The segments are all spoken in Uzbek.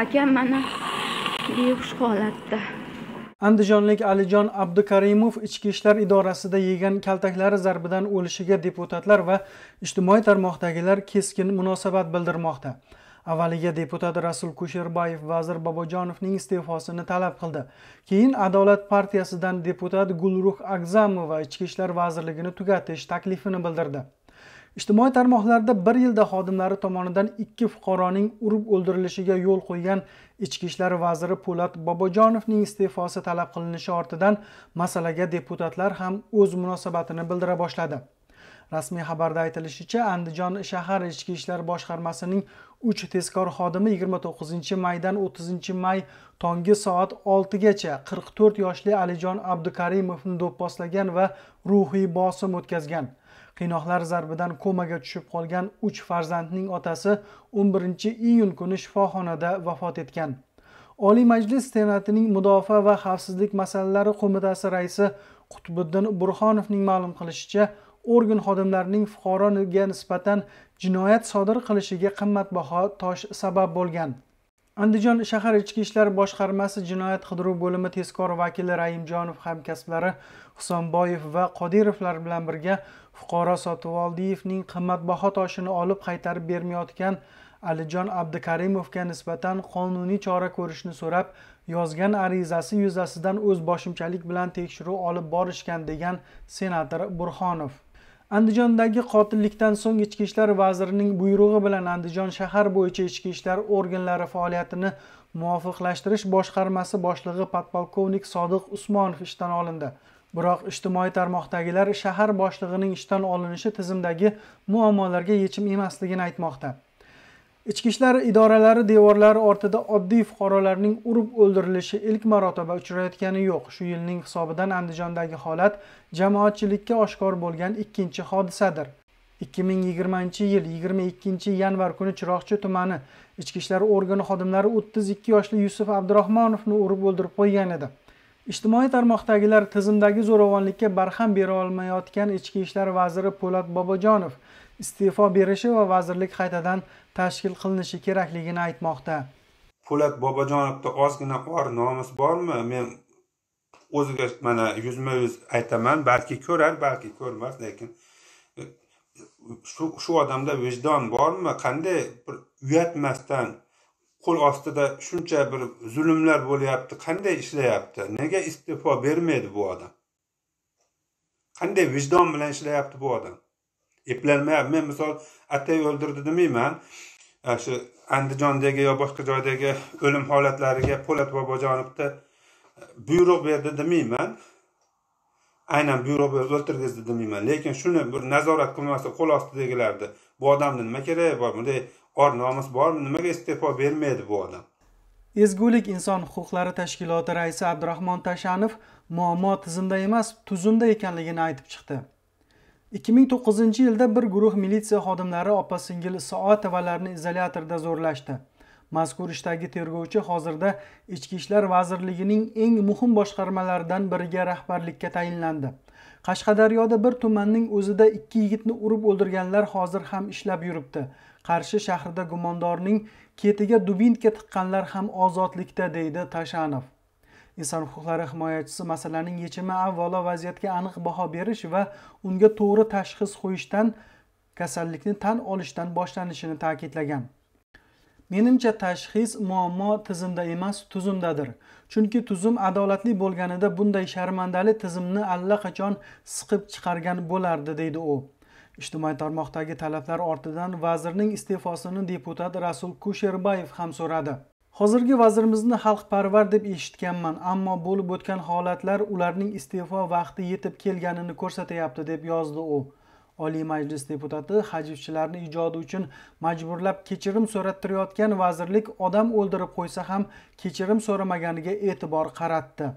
akam mana behush holatda andijonlik alijon abdukarimov ichki ishlar idorasida yegan kaltaklari zarbidan o'lishiga deputatlar va ijtimoiy tarmoqdagilar keskin munosabat bildirmoqda avvaliga deputat rasul kusherbayev vazir bobojonovning iste'fosini talab qildi keyin adolat partiyasidan deputat gulruh agzamova ichki ishlar vazirligini tugatish taklifini bildirdi ijtimoiy tarmoqlarda bir yilda xodimlari tomonidan ikki fuqaroning urib o'ldirilishiga yo'l qo'ygan ichki ishlar vaziri po'lat bobojonovning iste'fosi talab qilinishi ortidan masalaga deputatlar ham o'z munosabatini bildira boshladi rasmiy xabarda aytilishicha andijon shahar ichki ishlar boshqarmasining uch tezkor xodimi 29 maydan 30 may tongi soat 6 gacha 44 yoshli alijon abdukarimovni do'pposlagan va ruhiy bosim o'tkazgan qiynoqlar zarbidan komaga tushib qolgan uch farzandning otasi 11 iyun kuni shifoxonada vafot etgan oliy majlis senatining mudofaa va xavfsizlik masalalari qo'mitasi raisi qutbiddin burhonovning ma'lum qilishicha organ xodimlarining fuqaroga nisbatan jinoyat sodir qilishiga qimmatbaho tosh sabab bo'lgan andijon shahar ichki ishlar boshqarmasi jinoyat qidiruv bo'limi tezkor vakili raimjonov hamkasblari husanboyev va qodirovlar bilan birga fuqaro sotivoldiyevning qimmatbaho toshini olib qaytarib bermayotgan alijon abdukarimovga nisbatan qonuniy chora ko'rishni so'rab yozgan arizasi yuzasidan o'z boshimchalik bilan tekshiruv olib borishgan degan senator burxonov andijondagi qotillikdan so'ng ichki ishlar vazirining buyrug'i bilan andijon shahar bo'yicha ichki ishlar organlari faoliyatini muvofiqlashtirish boshqarmasi boshlig'i podpolkovnik sodiq usmonov ishdan olindi biroq ijtimoiy tarmoqdagilar shahar boshlig'ining ishdan olinishi tizimdagi muammolarga yechim emasligini aytmoqda ichki ishlar idoralari devorlari ortida oddiy fuqarolarning urib o'ldirilishi ilk marotaba uchrayotgani yo'q shu yilning hisobidan andijondagi holat jamoatchilikka oshkor bo'lgan ikkinchi hodisadir 2020 yil 22 yanvar kuni chiroqchi tumani ichki ishlar organi xodimlari 32 yoshli yusuf abdurahmonovni urib o'ldirib qo'ygan edi ijtimoiy tarmoqdagilar tizimdagi zo'ravonlikka barham bera olmayotgan ichki ishlar vaziri po'lat bobojonov iste'fo berishi va vazirlik qaytadan tashkil qilinishi kerakligini aytmoqda po'lat bobojonovda ozgina or nomus bormi men o'ziga mana yuzma yuz aytaman balki ko'rar balki ko'rmas lekin e, shu shu odamda vijdon bormi qanday bir uyatmasdan qo'l ostida shuncha bir zulmlar bo'lyapti qanday ishlayapti nega iste'fo bermaydi bu odam qanday vijdon bilan ishlayapti bu odam eplanmayapti men misol atay o'ldirdi demayman shu andijondagi yo boshqa joydagi o'lim holatlariga po'lat bobojonovda e, buyruq berdi demayman aynan buyruq berib o'ltirgizdi demayman lekin shuni bir nazorat qilmasa qo'l ostidagilarni bu odamni nima keragi bor bunday or nomus bormi nimaga iste'fo bermaydi bu odam ezgulik inson huquqlari tashkiloti raisi abdurahmon tashanov muammo tizimda emas tuzumda ekanligini aytib chiqdi 2009 yilda bir guruh militsiya xodimlari opa singil soatovalarni izolyatorda zo'rlashdi mazkur ishdagi tergovchi hozirda ichki ishlar vazirligining eng muhim boshqarmalaridan biriga rahbarlikka tayinlandi qashqadaryoda bir tumanning o'zida ikki yigitni urib o'ldirganlar hozir ham ishlab yuribdi qarshi shahrida gumondorning ketiga dubinka tiqqanlar ham ozodlikda deydi tashanov inson huquqlari himoyachisi masalaning yechimi avvalo vaziyatga aniq baho berish va unga to'g'ri tashxis qo'yishdan kasallikni tan olishdan boshlanishini ta'kidlagan menimcha tashxis muammo tizimda emas tuzumdadir chunki tuzum adolatli bo'lganida bunday sharmandali tizimni allaqachon siqib chiqargan bo'lardi deydi u ijtimoiy tarmoqdagi talablar ortidan vazirning iste'fosini deputat rasul kusherbayev ham so'radi hozirgi vazirimizni xalqparvar deb eshitganman ammo bo'lib o'tgan holatlar ularning iste'fo vaqti yetib kelganini ko'rsatyapti deb yozdi u oliy majlis deputati hajivchilarni ijodi uchun majburlab kechirim so'rattirayotgan vazirlik odam o'ldirib qo'ysa ham kechirim so'ramaganiga e'tibor qaratdi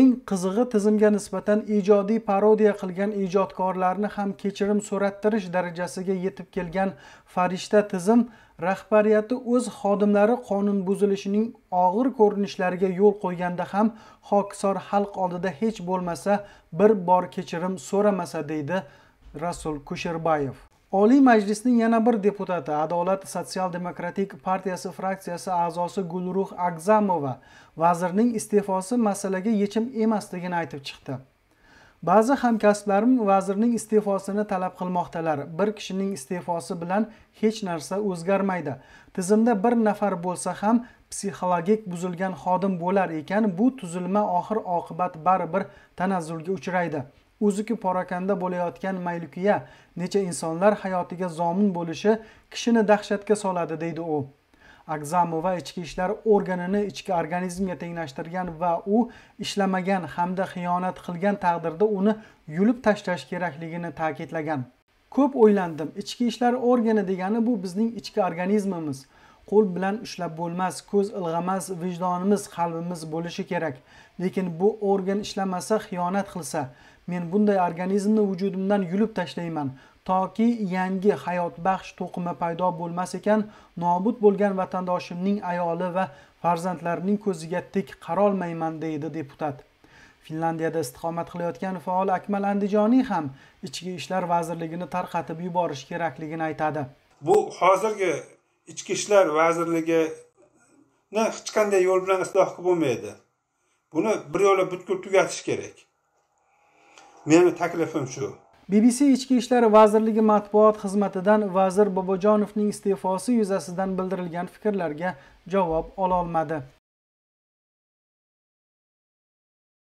eng qizig'i tizimga nisbatan ijodiy parodiya qilgan ijodkorlarni ham kechirim so'rattirish darajasiga yetib kelgan farishta tizim rahbariyati o'z xodimlari qonun buzilishining og'ir ko'rinishlariga yo'l qo'yganda ham hokisor xalq oldida hech bo'lmasa bir bor kechirim so'ramasa deydi rasul kusherbayev oliy majlisning yana bir deputati adolat sotsial demokratik partiyasi fraksiyasi a'zosi gulruh agzamova vazirning iste'fosi masalaga yechim emasligini aytib chiqdi ba'zi hamkasblarim vazirning iste'fosini talab qilmoqdalar bir kishining iste'fosi bilan hech narsa o'zgarmaydi tizimda bir nafar bo'lsa ham psixologik buzilgan xodim bo'lar ekan bu tuzilma oxir oqibat baribir tanazzulga uchraydi o'ziki porakanda bo'layotgan maylukiya necha insonlar hayotiga zomin bo'lishi kishini dahshatga soladi deydi u agzamova ichki ishlar organini ichki organizmga tenglashtirgan va u ishlamagan hamda xiyonat qilgan taqdirda uni yulib tashlash kerakligini ta'kidlagan ko'p o'ylandim ichki ishlar organi degani bu bizning ichki organizmimiz qo'l bilan ushlab bo'lmas ko'z ilg'amas vijdonimiz qalbimiz bo'lishi kerak lekin bu organ ishlamasa xiyonat qilsa men bunday organizmni vujudimdan yulib tashlayman toki yangi hayotbaxsh to'qima paydo bo'lmas ekan nobud bo'lgan vatandoshimning ayoli va farzandlarining ko'ziga tik qarolmayman deydi deputat finlandiyada istiqomat qilayotgan faol akmal andijoniy ham ichki ishlar vazirligini tarqatib yuborish kerakligini aytadi bu hozirgi ichki ishlar vazirligini hech qanday yo'l bilan isloh qilib bo'lmaydi buni bir yo'la butkul tugatish kerak meni taklifim shu bbc ichki ishlar vazirligi matbuot xizmatidan vazir bobojonovning iste'fosi yuzasidan bildirilgan fikrlarga javob ololmadi